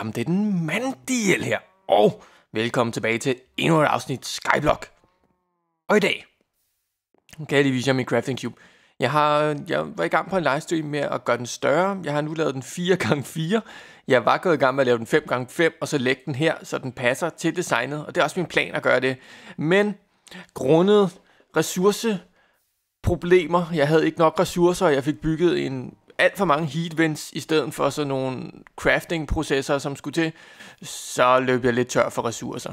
sammen, det er den mandiel her, og velkommen tilbage til endnu et afsnit Skyblock. Og i dag kan jeg lige vise jer min crafting cube. Jeg, har, jeg var i gang på en livestream med at gøre den større. Jeg har nu lavet den 4x4. Jeg var gået i gang med at lave den 5x5, og så lægge den her, så den passer til designet. Og det er også min plan at gøre det. Men grundet ressourceproblemer, jeg havde ikke nok ressourcer, og jeg fik bygget en alt for mange heat vents i stedet for sådan nogle crafting-processer, som skulle til, så løb jeg lidt tør for ressourcer.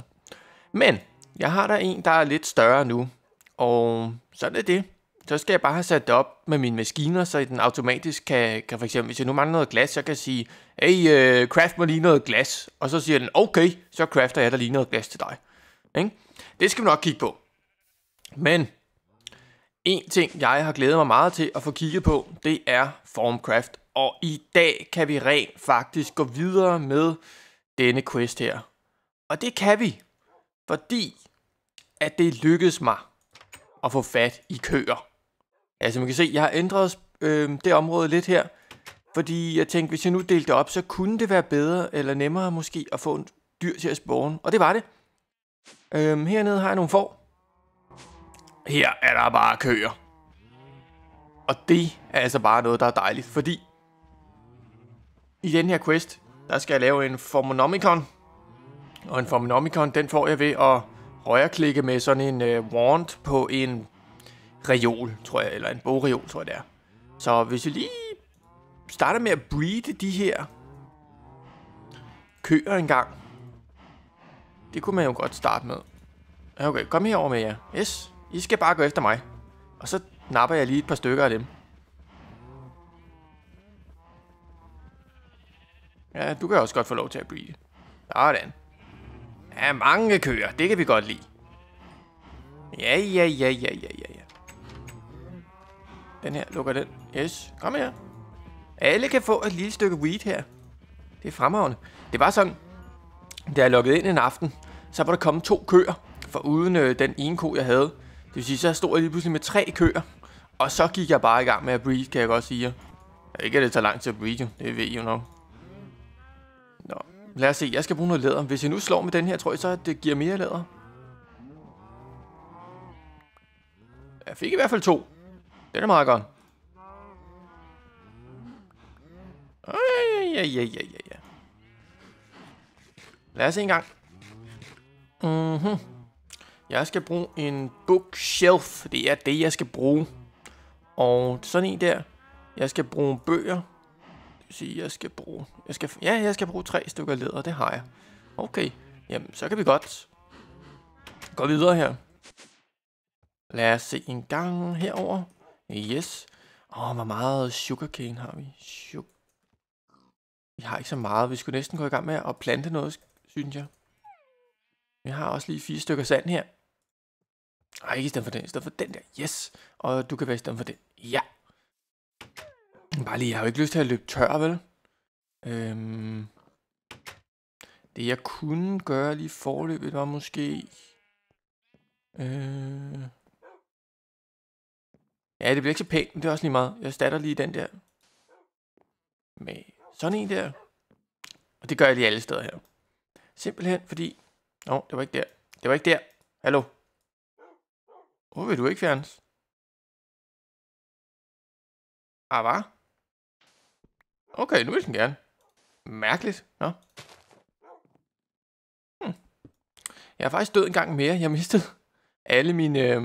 Men jeg har der en, der er lidt større nu, og sådan er det. Så skal jeg bare have sat det op med mine maskiner, så den automatisk kan, kan for eksempel, hvis jeg nu mangler noget glas, så kan jeg sige, hey, uh, craft mig lige noget glas, og så siger den, okay, så crafter jeg der lige noget glas til dig. Ik? Det skal vi nok kigge på. Men en ting, jeg har glædet mig meget til at få kigget på, det er Formcraft. Og i dag kan vi rent faktisk gå videre med denne quest her. Og det kan vi, fordi at det lykkedes mig at få fat i køer. Altså man kan se, jeg har ændret øh, det område lidt her, fordi jeg tænkte, hvis jeg nu delte det op, så kunne det være bedre eller nemmere måske at få en dyr til at spåne. Og det var det. Øhm, hernede har jeg nogle får, her er der bare køer. Og det er altså bare noget, der er dejligt, fordi i den her quest, der skal jeg lave en Formonomicon. Og en Formonomicon, den får jeg ved at højreklikke med sådan en uh, wand på en reol, tror jeg, eller en bogreol, tror jeg det er. Så hvis vi lige starter med at breede de her køer engang. Det kunne man jo godt starte med. Okay, kom herover med jer. Yes. I skal bare gå efter mig. Og så napper jeg lige et par stykker af dem. Ja, du kan også godt få lov til at blive. Sådan. Ja, mange køer. Det kan vi godt lide. Ja, ja, ja, ja, ja, ja, ja. Den her lukker den. Yes, kom her. Alle kan få et lille stykke weed her. Det er fremragende. Det var sådan, da jeg lukkede ind en aften, så var der kommet to køer, for uden øh, den ene ko, jeg havde, vil sige, så stod jeg lige pludselig med tre køer. Og så gik jeg bare i gang med at breed, kan jeg godt sige. Ja, ikke at det tager lang tid at breed, Det ved I jo nok. Nå, lad os se. Jeg skal bruge noget læder. Hvis jeg nu slår med den her, tror jeg så, at det giver mere læder. Jeg fik i hvert fald to. Det er meget godt. ja, ja, ja, ja, ja. Lad os se en gang. Mhm. Mm jeg skal bruge en bookshelf. Det er det, jeg skal bruge. Og sådan en der. Jeg skal bruge bøger. Det vil sige, jeg skal bruge... Jeg skal, ja, jeg skal bruge tre stykker læder. Det har jeg. Okay. Jamen, så kan vi godt gå videre her. Lad os se en gang herover. Yes. Åh, oh, hvor meget sugarcane har vi? Sugar. Vi har ikke så meget. Vi skulle næsten gå i gang med at plante noget, synes jeg. Vi har også lige fire stykker sand her. Ej, ikke i stedet for den. I stedet for den der. Yes. Og du kan være i stedet for den. Ja. Bare lige, jeg har jo ikke lyst til at løbe tør, vel? Øhm, det jeg kunne gøre lige forløbet var måske... Øh, ja, det bliver ikke så pænt, men det er også lige meget. Jeg starter lige den der. Med sådan en der. Og det gør jeg lige alle steder her. Simpelthen fordi... Nå, det var ikke der. Det var ikke der. Hallo? Hvorfor vil du ikke fjernes? Ah, hvad? Okay, nu vil den gerne. Mærkeligt, ja. Hm. Jeg er faktisk død en gang mere. Jeg mistede alle mine, øh,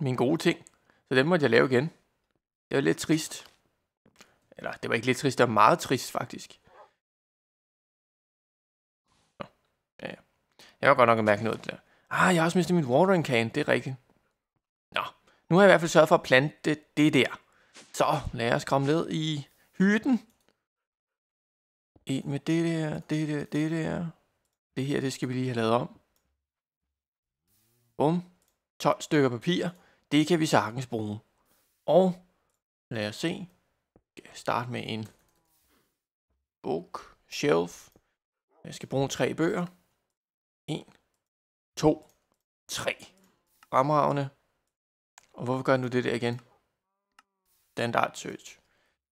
mine gode ting. Så dem måtte jeg lave igen. Det var lidt trist. Eller, det var ikke lidt trist, det var meget trist, faktisk. Ja, ja. Jeg var godt nok at mærke noget der. Ah, jeg har også mistet min watering can, det er rigtigt. Nå, nu har jeg i hvert fald sørget for at plante det, det der. Så lad os komme ned i hytten. En med det der, det der, det der. Det her, det skal vi lige have lavet om. Bum. 12 stykker papir. Det kan vi sagtens bruge. Og lad os se. Jeg starte med en bog, shelf. Jeg skal bruge tre bøger. En, 2, 3. Fremragende. Og hvorfor gør jeg nu det der igen? Standard search.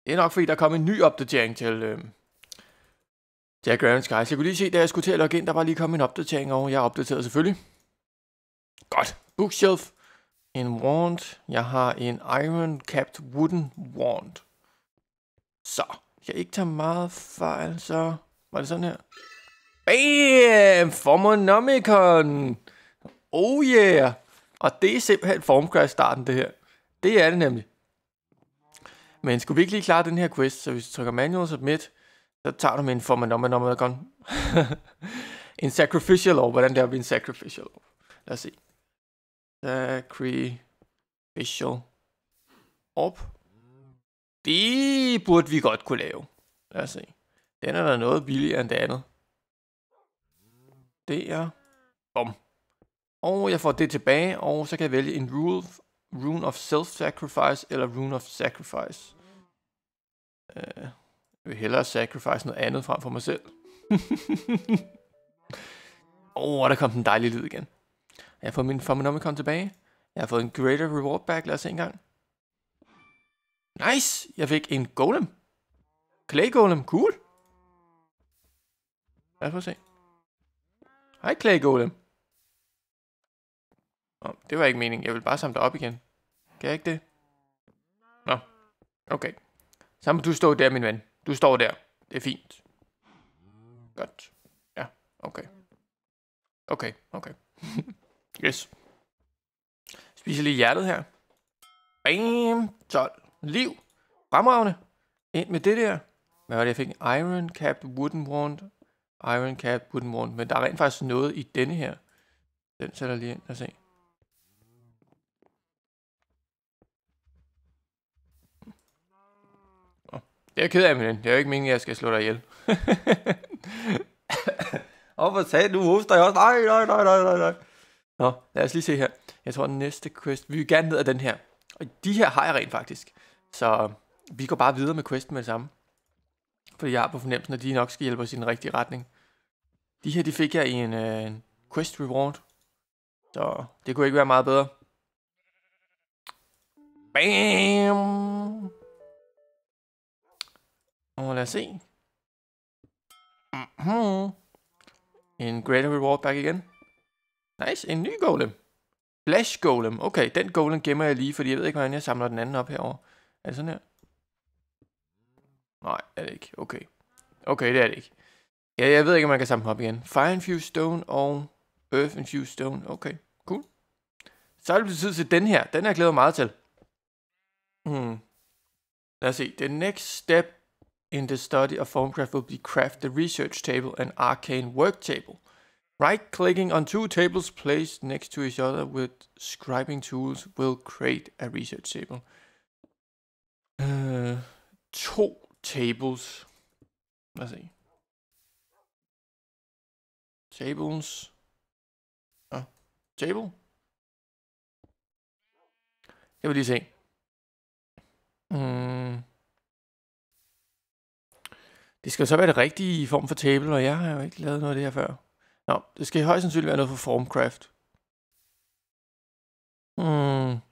Det er nok fordi, der kommet en ny opdatering til øh, Jack Raven Skies. Jeg kunne lige se, da jeg skulle til at logge ind, der var lige kommet en opdatering, og jeg opdaterede selvfølgelig. Godt. Bookshelf. En wand. Jeg har en iron capped wooden wand. Så. Jeg ikke tage meget fejl, så... Var det sådan her? Bam! Formonomicon! Oh yeah! Og det er simpelthen Formcrash-starten, det her. Det er det nemlig. Men skulle vi ikke lige klare den her quest, så hvis du trykker manual submit, så tager du med en Formonomicon. en sacrificial orb. Hvordan det er en sacrificial orb? Lad os se. Sacrificial orb. Det burde vi godt kunne lave. Lad os se. Den er der noget billigere end det andet der. Bom. Og jeg får det tilbage, og så kan jeg vælge en rule, Rune of Self-Sacrifice eller Rune of Sacrifice. Uh, jeg vil hellere sacrifice noget andet frem for mig selv. Åh, oh, der kom den dejlige lyd igen. Jeg får min Pharmanomicon tilbage. Jeg har fået en Greater Reward Back, lad os se engang. Nice! Jeg fik en Golem. Clay Golem, cool. Lad os se. Hej Clay Golem. Nå, det var ikke meningen. Jeg vil bare samle dig op igen. Kan jeg ikke det? Nå, okay. Så må du stå der, min ven. Du står der. Det er fint. Godt. Ja, okay. Okay, okay. yes. Spiser lige hjertet her. Bam, 12. Liv. Fremragende. Ind med det der. Hvad var det, jeg fik? Iron Capped Wooden Wand. Iron Cap, Wooden Wand, men der er rent faktisk noget i denne her. Den sætter lige ind og se. det er jeg ked af, men det er jo ikke meningen, at jeg skal slå dig ihjel. Og for satan, du hoster jeg også. Nej, nej, nej, nej, nej, nej. Nå, lad os lige se her. Jeg tror, den næste quest... Vi vil gerne ned ad den her. Og de her har jeg rent faktisk. Så vi går bare videre med questen med det samme fordi jeg har på fornemmelsen, at de nok skal hjælpe os i den rigtige retning. De her, de fik jeg i en øh, quest reward, så det kunne ikke være meget bedre. Bam! Og lad os se. Mm-hmm. En greater reward back igen. Nice, en ny golem. Flash golem. Okay, den golem gemmer jeg lige, fordi jeg ved ikke, hvordan jeg samler den anden op herover. Er det sådan her? Nej, er det ikke. Okay. Okay, det er det ikke. Ja, jeg ved ikke, om man kan samle dem op igen. Fire Infused Stone og Earth Infused Stone. Okay, cool. Så er det tid til den her. Den her glæder meget til. Hmm. Lad os se. The next step in the study of Formcraft will be craft the research table and arcane work table. Right clicking on two tables placed next to each other with scribing tools will create a research table. Uh, to Tables. Lad os se. Tables. Ah, table. Jeg vil lige se. Mm. Det skal så være det rigtige i form for table, og jeg har jo ikke lavet noget af det her før. Nå, det skal højst sandsynligt være noget for Formcraft. Mm.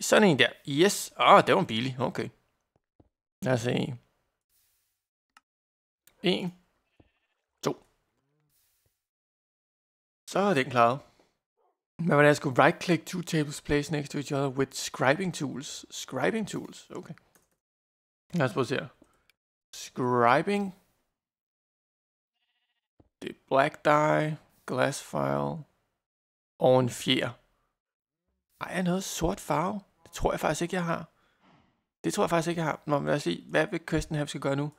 Sådan en der. Yes. Åh, oh, det var en billig. Okay. Lad os se. En. To. Så er den klaret. Men hvordan jeg skulle right-click two tables placed next to each other with scribing tools. Scribing tools. Okay. Lad os prøve at se her. Scribing. Det er black dye. Glass file. Og en fjer. Ej, jeg noget sort farve? Det tror jeg faktisk ikke, jeg har. Det tror jeg faktisk ikke, jeg har. Nå, men lad os se, hvad vil kysten her, vi skal gøre nu?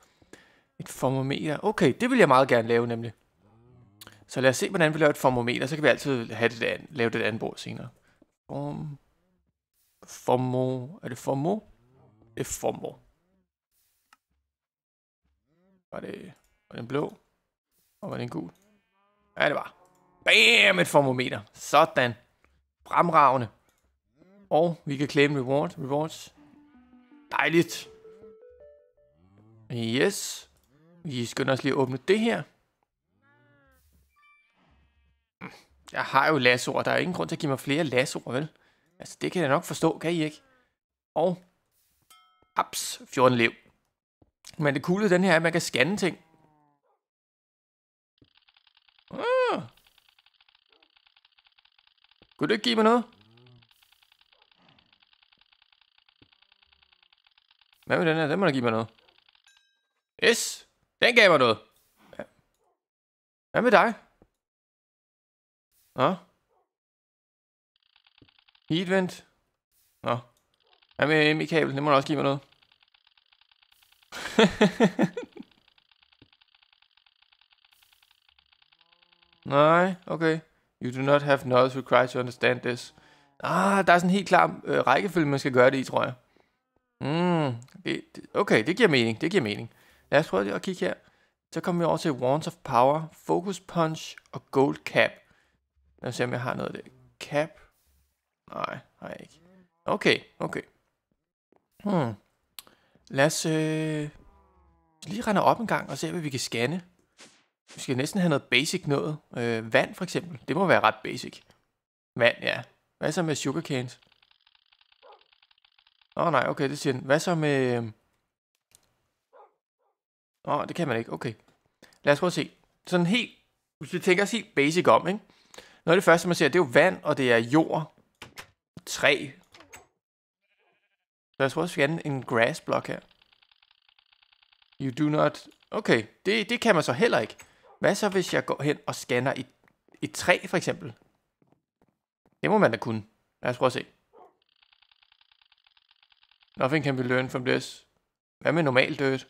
Et formometer. Okay, det vil jeg meget gerne lave, nemlig. Så lad os se, hvordan vi laver et formometer. Så kan vi altid have det an, lave det andet bord senere. Form. Formo. Er det formo? Det er formo. Var det, var den blå? Og var den gul? Ja, det var. Bam! Et formometer. Sådan. Fremragende. Og vi kan claim reward. Rewards. Dejligt. Yes. Vi skal også lige åbne det her. Jeg har jo lassoer. Der er ingen grund til at give mig flere lassoer, vel? Altså, det kan jeg nok forstå, kan I ikke? Og... Aps, 14 lev. Men det coole den her er, at man kan scanne ting. Ah. Kunne du ikke give mig noget? Hvad med den her? Den må da give mig noget. Yes! Den gav mig noget. Ja. Hvad med dig? Nå? Heatvent? Nå. Hvad med MI-kabel? Den må da også give mig noget. Nej, okay. You do not have knowledge required to understand this. Ah, der er sådan en helt klar øh, rækkefølge, man skal gøre det i, tror jeg. Mm. Mm. okay, det giver mening, det giver mening. Lad os prøve at kigge her. Så kommer vi over til Wands of Power, Focus Punch og Gold Cap. Lad os se, om jeg har noget af det. Cap? Nej, har jeg ikke. Okay, okay. Hmm. Lad os øh, lige rende op en gang og se, hvad vi kan scanne. Vi skal næsten have noget basic noget. Øh, vand for eksempel. Det må være ret basic. Vand, ja. Hvad så med sugarcanes? Nå nej, okay, det siger den. Hvad så med... Øhm, Nå, det kan man ikke. Okay. Lad os prøve at se. Sådan helt... Hvis vi tænker os helt basic om, ikke? Noget af det første, man ser, det er jo vand, og det er jord. Træ. Lad os prøve at scanne en grass block her. You do not... Okay, det, det kan man så heller ikke. Hvad så, hvis jeg går hen og scanner et, et træ, for eksempel? Det må man da kunne. Lad os prøve at se. Nothing can be learned from this. Hvad med normal dirt?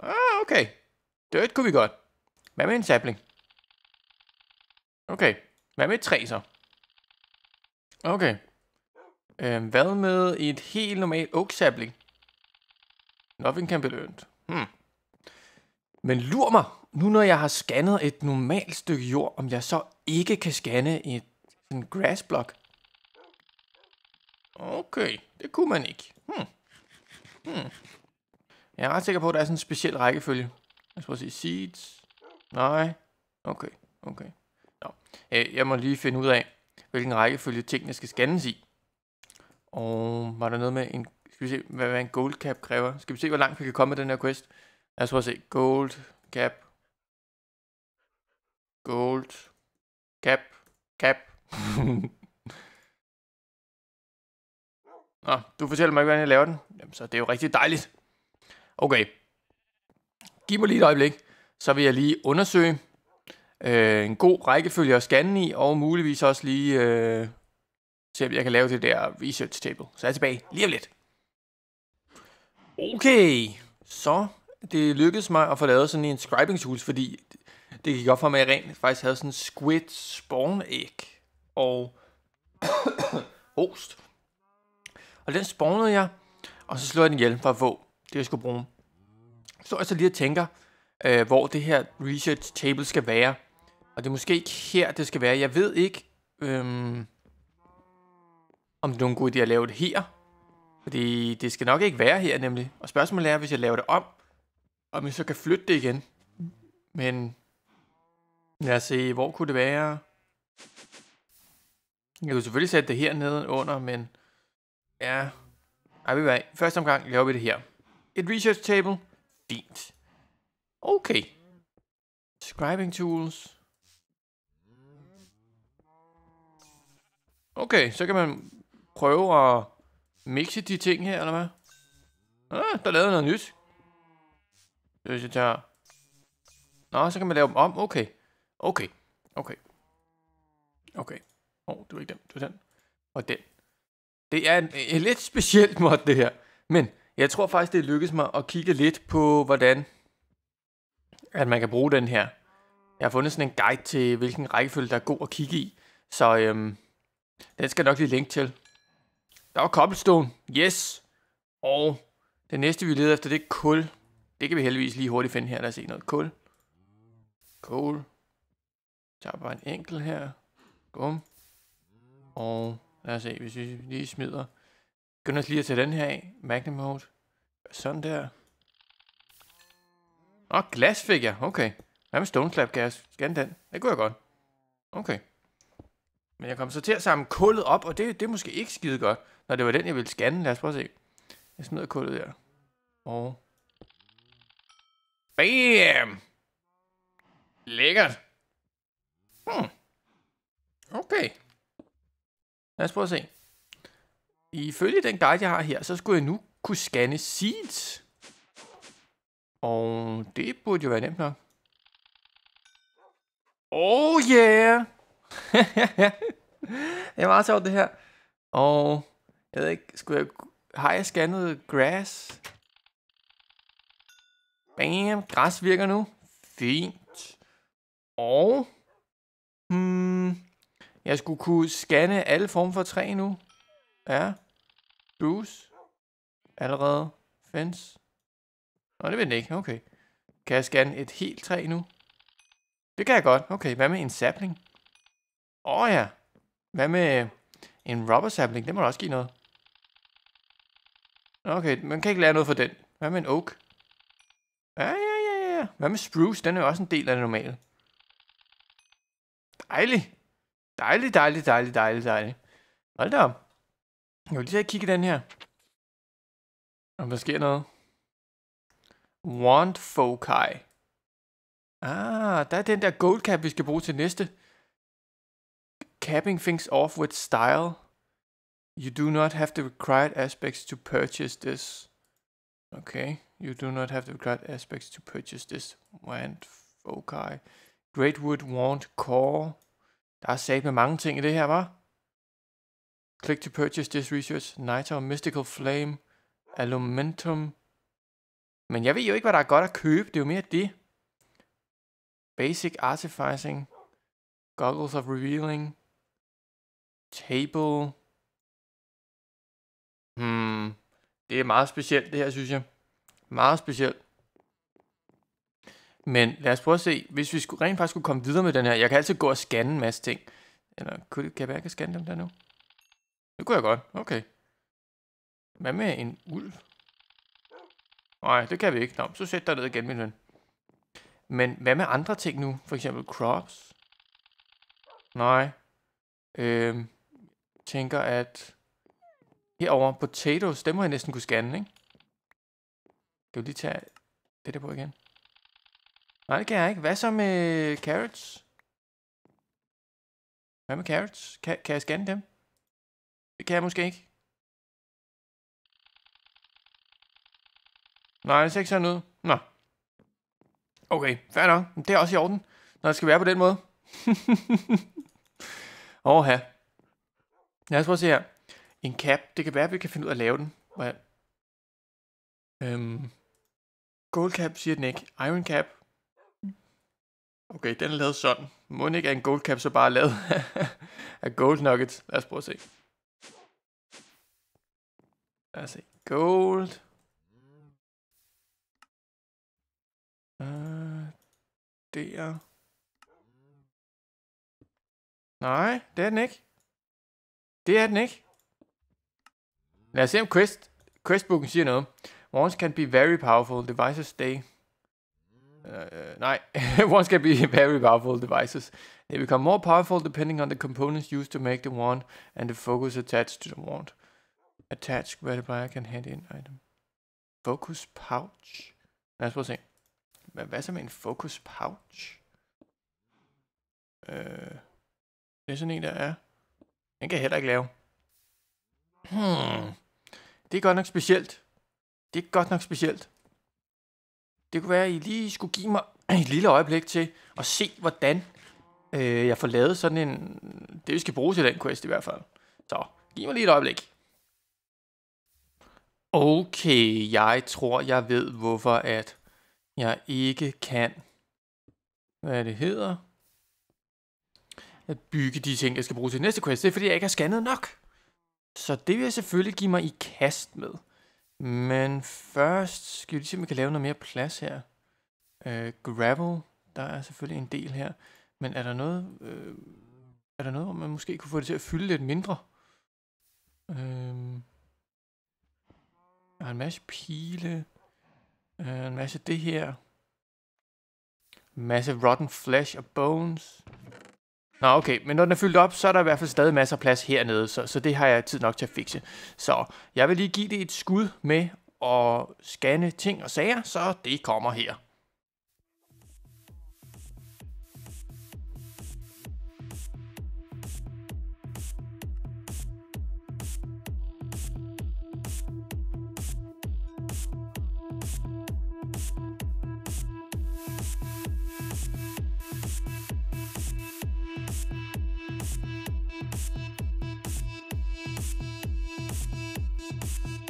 Ah, okay. Dirt kunne vi godt. Hvad med en sapling? Okay. Hvad med et træ så? Okay. Øhm, hvad med et helt normalt oak sapling? Nothing can be learned. Hmm. Men lur mig, nu når jeg har scannet et normalt stykke jord, om jeg så ikke kan scanne et en grassblok. Okay, det kunne man ikke. Hmm. Hmm. Jeg er ret sikker på, at der er sådan en speciel rækkefølge. Jeg skal prøve at seeds. Nej. Okay, okay. Nå. Øh, jeg må lige finde ud af, hvilken rækkefølge tingene skal scannes i. Og var der noget med en... Skal vi se, hvad, hvad en gold cap kræver? Skal vi se, hvor langt vi kan komme med den her quest? Lad os prøve at se. Gold cap. Gold cap. Cap. Nå, du fortæller mig ikke, hvordan jeg laver den. Jamen, så det er jo rigtig dejligt. Okay. Giv mig lige et øjeblik. Så vil jeg lige undersøge øh, en god rækkefølge at scanne i, og muligvis også lige øh, se, om jeg kan lave det der research table. Så er tilbage lige om lidt. Okay, så det lykkedes mig at få lavet sådan en scribing tools, fordi det gik op for mig, at jeg rent faktisk havde sådan en squid spawn æg og host. Og den spawnede jeg, og så slog jeg den ihjel for at få det, jeg skulle bruge. Så jeg så lige og tænker, øh, hvor det her research table skal være. Og det er måske ikke her, det skal være. Jeg ved ikke, øhm, om det er nogen god idé at lave det her. Fordi det skal nok ikke være her nemlig. Og spørgsmålet er, hvis jeg laver det om, om jeg så kan flytte det igen. Men lad os se, hvor kunne det være? Jeg kunne selvfølgelig sætte det her nede under, men Ja. Ej, vi hvad? Første omgang laver vi det her. Et research table. Fint. Okay. Scribing tools. Okay, så kan man prøve at mixe de ting her, eller hvad? Ah, der lavede noget nyt. Hvis jeg tager... Nå, så kan man lave dem om. Okay. Okay. Okay. Okay. Åh, oh, det var ikke den. Det var den. Og den. Det er en, en lidt specielt mod det her. Men jeg tror faktisk, det lykkedes mig at kigge lidt på, hvordan at man kan bruge den her. Jeg har fundet sådan en guide til, hvilken rækkefølge, der er god at kigge i. Så øhm, den skal jeg nok lige linke til. Der var cobblestone. Yes. Og det næste, vi leder efter, det er kul. Det kan vi heldigvis lige hurtigt finde her. Lad os se noget kul. Kul. Jeg tager bare en enkelt her. Bum. Og Lad os se, hvis vi lige smider. Gør os lige at tage den her af. Magnum mode. Sådan der. Åh, oh, glas fik jeg. Okay. Hvad med stone slab gas? Scan den. Det kunne jeg godt. Okay. Men jeg kom så til at samle kullet op, og det, det er måske ikke skide godt, når det var den, jeg ville scanne. Lad os prøve at se. Jeg smider kullet der. Og... Bam! Lækkert. Hmm. Okay. Lad os prøve at se. Ifølge den guide, jeg har her, så skulle jeg nu kunne scanne seeds. Og det burde jo være nemt nok. Oh yeah! det er meget sjovt det her. Og jeg ved ikke, skulle jeg, har jeg scannet grass? Bam, græs virker nu. Fint. Og jeg skulle kunne scanne alle former for træ nu. Ja. Blues. Allerede. Fence. Nå, det ved den ikke. Okay. Kan jeg scanne et helt træ nu? Det kan jeg godt. Okay, hvad med en sapling? Åh oh, ja. Hvad med en rubber sapling? Det må da også give noget. Okay, man kan ikke lære noget for den. Hvad med en oak? Ja, ja, ja, ja. Hvad med spruce? Den er jo også en del af det normale. Dejligt. Dejlig, dejlig, dejlig, dejlig, dejlig. Hold da op. Jeg vil lige kigge den her. Om der sker noget. Want foci. Ah, der er den der gold cap, vi skal bruge til næste. Capping things off with style. You do not have the required aspects to purchase this. Okay. You do not have the required aspects to purchase this. Want foci. Greatwood want core. Der er sagt med mange ting i det her, var. Click to purchase this research. Nitor, Mystical Flame, Alumentum. Men jeg ved jo ikke, hvad der er godt at købe. Det er jo mere det. Basic Artificing. Goggles of Revealing. Table. Hmm. Det er meget specielt, det her, synes jeg. Meget specielt. Men lad os prøve at se, hvis vi skulle, rent faktisk skulle komme videre med den her. Jeg kan altid gå og scanne en masse ting. Eller kunne, kan jeg være, kan scanne dem der nu? Det kunne jeg godt. Okay. Hvad med en ulv? Nej, det kan vi ikke. Nå, så sæt dig ned igen, min ven. Men hvad med andre ting nu? For eksempel crops? Nej. Øhm, tænker at... Herover potatoes, dem må jeg næsten kunne scanne, ikke? Kan vi lige tage det der på igen? Nej, det kan jeg ikke. Hvad så med carrots? Hvad med carrots? Kan, kan jeg scanne dem? Det kan jeg måske ikke. Nej, det ser ikke sådan ud. Nå. Okay, fair nok. Det er også i orden, når det skal være på den måde. Åh, ja. Lad os prøve at se her. En cap. Det kan være, at vi kan finde ud af at lave den. Hvad? Øhm. Gold cap siger den ikke. Iron cap. Okay, den er lavet sådan. Må ikke er en gold cap så bare lavet af gold nuggets? Lad os prøve at se. Lad os se. Gold. Uh, der. Nej, det er den ikke. Det er den ikke. Lad os se om quest, questbooken siger noget. Wands can be very powerful. Devices stay Uh, nej, wands can be very powerful devices. They become more powerful depending on the components used to make the wand and the focus attached to the wand. Attach where the buyer can hand in item. Focus pouch? Lad os prøve at se. Hvad, hvad så med en focus pouch? Øh, uh, det er sådan en, der er. Den kan jeg heller ikke lave. Hmm. Det er godt nok specielt. Det er godt nok specielt. Det kunne være, at I lige skulle give mig et lille øjeblik til at se, hvordan øh, jeg får lavet sådan en... Det, vi skal bruge til den quest i hvert fald. Så, giv mig lige et øjeblik. Okay, jeg tror, jeg ved, hvorfor at jeg ikke kan... Hvad det hedder? At bygge de ting, jeg skal bruge til næste quest. Det er, fordi jeg ikke har scannet nok. Så det vil jeg selvfølgelig give mig i kast med. Men først skal vi se, om vi kan lave noget mere plads her. Øh, gravel, der er selvfølgelig en del her. Men er der noget, øh, er der noget, hvor man måske kunne få det til at fylde lidt mindre? Øh, jeg en masse pile. Øh, en masse det her. En masse rotten flesh og bones. Nå, okay. Men når den er fyldt op, så er der i hvert fald stadig masser af plads hernede, så, så det har jeg tid nok til at fikse. Så jeg vil lige give det et skud med at scanne ting og sager, så det kommer her. Thank you.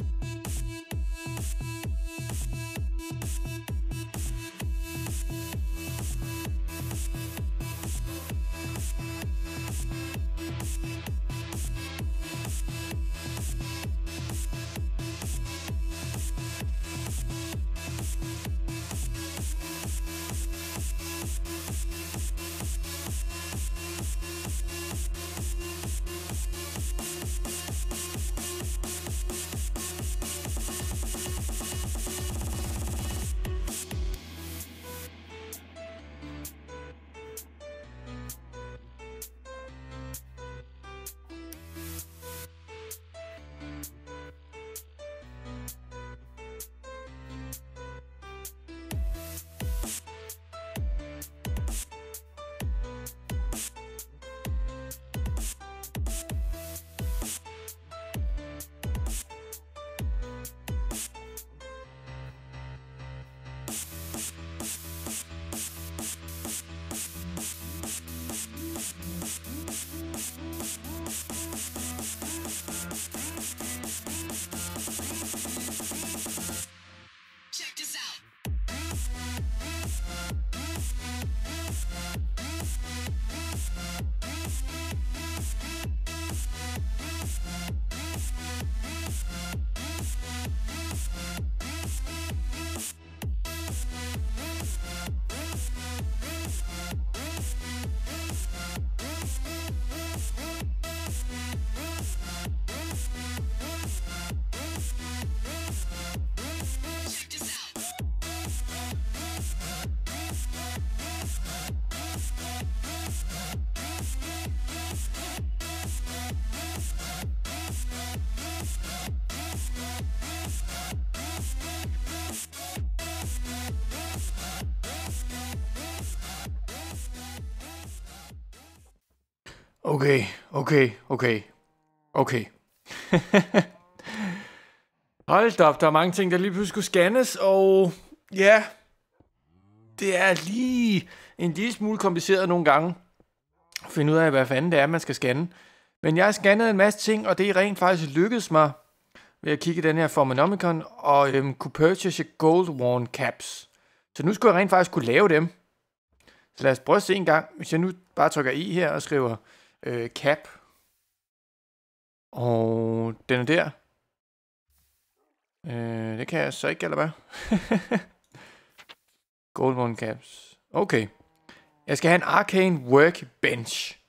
Okay, okay, okay. Okay. Hold op, der er mange ting, der lige pludselig skulle scannes, og ja, det er lige en lille smule kompliceret nogle gange at finde ud af, hvad fanden det er, man skal scanne. Men jeg har scannet en masse ting, og det er rent faktisk lykkedes mig ved at kigge i den her Formanomicon og øhm, kunne purchase gold worn caps. Så nu skulle jeg rent faktisk kunne lave dem. Så lad os prøve at se en gang, hvis jeg nu bare trykker i her og skriver øh, cap. Og den er der. Øh, det kan jeg så ikke, eller hvad? Gold one caps. Okay. Jeg skal have en arcane workbench.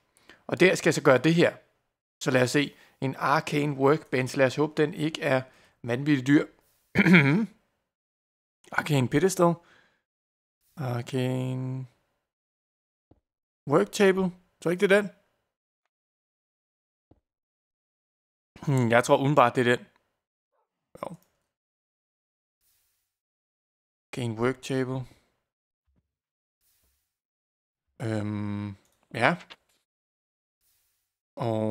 Og der skal jeg så gøre det her. Så lad os se. En arcane workbench. Lad os håbe, den ikke er vanvittigt dyr. arcane pedestal. Arcane worktable. Så ikke det er den? Hmm, jeg tror udenbart, det er den. Jo. Gain work table. Øhm, ja. Og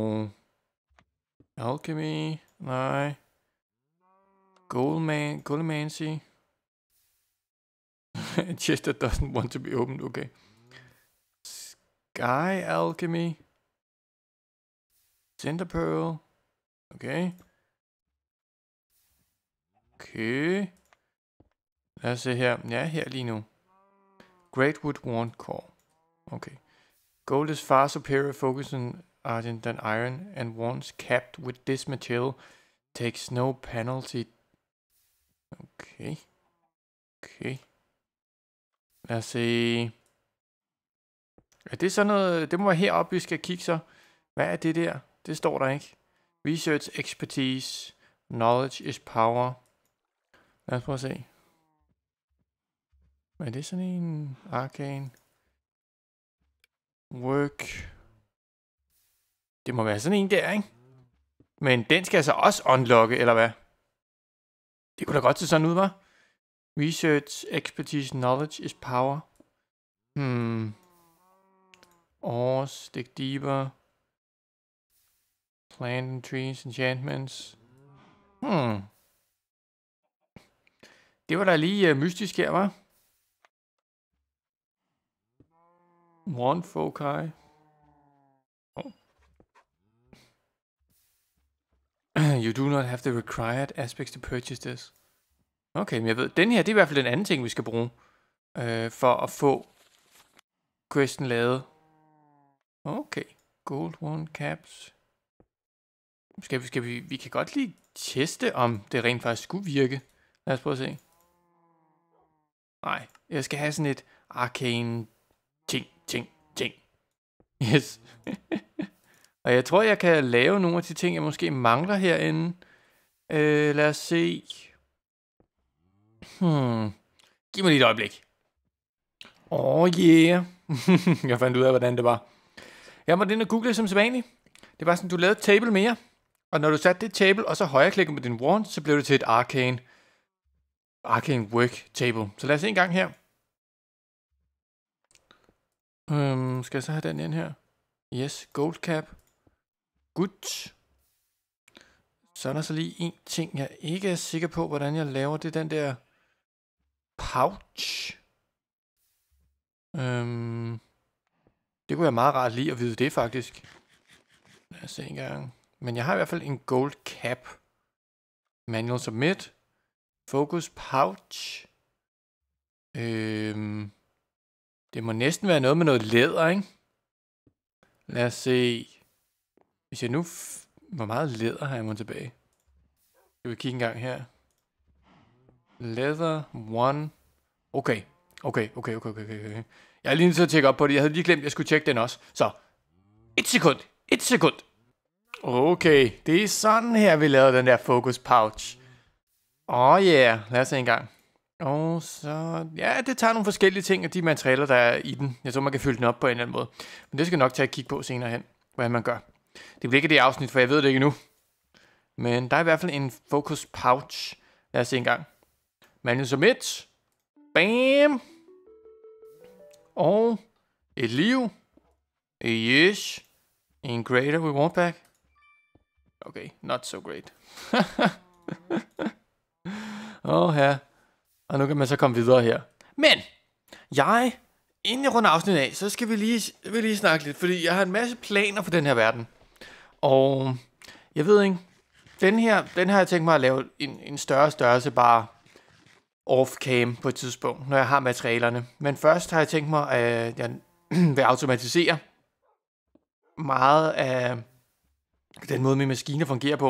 Alchemy, nej. Goldman, Goldmancy. Just that doesn't want to be opened, okay. Sky Alchemy. Cinder Pearl. Okay. Okay. Lad os se her. Ja, her lige nu. Greatwood Warrant Core. Okay. Gold is far superior focus on argent than iron, and once capped with this material, takes no penalty. Okay. Okay. Lad os se. Er det sådan noget... Det må være heroppe, vi skal kigge så. Hvad er det der? Det står der ikke. Research expertise. Knowledge is power. Lad os prøve at se. Hvad er det sådan en? Arcane. Work. Det må være sådan en der, ikke? Men den skal altså også unlocke, eller hvad? Det kunne da godt se sådan ud, var. Research, expertise, knowledge is power. Hmm. Ores, dig deeper. Plant and trees, enchantments. Hmm. Det var da lige uh, mystisk her, var. One foci. Oh. you do not have the required aspects to purchase this. Okay, men jeg ved, den her, det er i hvert fald den anden ting, vi skal bruge, øh, for at få questen lavet. Okay, gold one caps. Skal vi, skal vi, vi kan godt lige teste, om det rent faktisk skulle virke. Lad os prøve at se. Nej, jeg skal have sådan et arcane ting, ting, ting. Yes. og jeg tror, jeg kan lave nogle af de ting, jeg måske mangler herinde. Øh, lad os se. Hmm. Giv mig lige et øjeblik. Åh, oh, yeah. jeg fandt ud af, hvordan det var. Jeg måtte ind og google som sædvanligt. Det var sådan, du lavede table mere. Og når du satte det table, og så højreklikker med din wand, så blev det til et arcane, arcane work table. Så lad os se en gang her. Øhm, skal jeg så have den ind her? Yes, gold cap. Good. Så er der så lige en ting, jeg ikke er sikker på, hvordan jeg laver. Det er den der pouch. Øhm, det kunne være meget rart lige at vide det faktisk. Lad os se en gang. Men jeg har i hvert fald en gold cap. Manual submit. Focus pouch. Øhm, det må næsten være noget med noget læder, ikke? Lad os se. Hvis jeg nu... Hvor meget læder har jeg mig tilbage? Skal vi kigge en gang her? Leather one. Okay. Okay, okay, okay, okay, okay. Jeg er lige nødt til at tjekke op på det. Jeg havde lige glemt, at jeg skulle tjekke den også. Så, et sekund. Et sekund. Okay, det er sådan her, vi lavede den der focus pouch. Åh oh, ja, yeah. lad os se en gang. Og så... Ja, det tager nogle forskellige ting af de materialer, der er i den. Jeg tror, man kan fylde den op på en eller anden måde. Men det skal jeg nok tage et kig på senere hen, hvad man gør. Det bliver ikke det afsnit, for jeg ved det ikke nu. Men der er i hvert fald en focus pouch. Lad os se en gang. Manu som et. Bam! Og et liv. Yes. En greater reward pack. Okay, not so great. Åh oh, her. Og nu kan man så komme videre her. Men, jeg, inden jeg runder afsnittet af, så skal vi lige, vi lige snakke lidt, fordi jeg har en masse planer for den her verden. Og jeg ved ikke, den her, den her har jeg tænkt mig at lave en, en større størrelse bare off-cam på et tidspunkt, når jeg har materialerne. Men først har jeg tænkt mig, at jeg vil automatisere meget af den måde, min maskine fungerer på.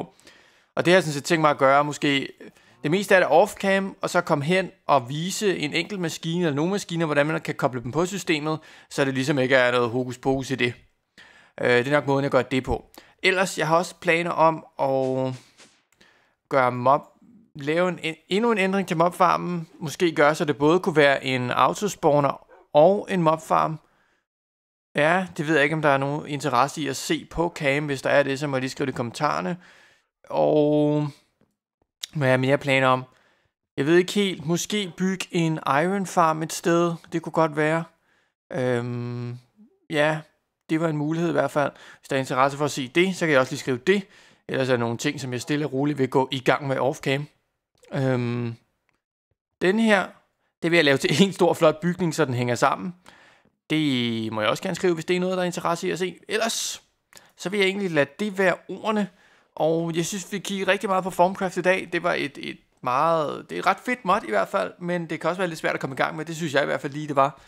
Og det har jeg sådan set tænkt mig at gøre, måske øh, det meste er det off-cam, og så komme hen og vise en enkelt maskine eller nogle maskiner, hvordan man kan koble dem på systemet, så det ligesom ikke er noget hokus pokus i det. Øh, det er nok måden, jeg gør det på. Ellers, jeg har også planer om at gøre mob, lave en, en, endnu en ændring til mobfarmen. Måske gøre, så det både kunne være en autospawner og en mobfarm. Ja, det ved jeg ikke, om der er nogen interesse i at se på Cam. Hvis der er det, så må jeg lige skrive det i kommentarerne. Og hvad jeg mere planer om? Jeg ved ikke helt. Måske bygge en Iron Farm et sted. Det kunne godt være. Øhm, ja, det var en mulighed i hvert fald. Hvis der er interesse for at se det, så kan jeg også lige skrive det. Ellers er der nogle ting, som jeg stille og roligt vil gå i gang med off-cam. Øhm, den her, det vil jeg lave til en stor flot bygning, så den hænger sammen. Det må jeg også gerne skrive, hvis det er noget, der er interesse i at se. Ellers, så vil jeg egentlig lade det være ordene. Og jeg synes, vi kigger rigtig meget på Formcraft i dag. Det var et, et meget... Det er et ret fedt mod i hvert fald, men det kan også være lidt svært at komme i gang med. Det synes jeg i hvert fald lige, det var.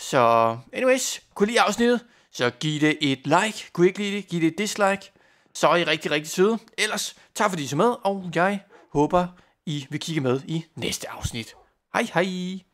Så anyways, kunne lige afsnittet? Så giv det et like. Kunne I ikke lide det? Giv det et dislike. Så er I rigtig, rigtig søde. Ellers, tak fordi I så med, og jeg håber, I vil kigge med i næste afsnit. Hej hej!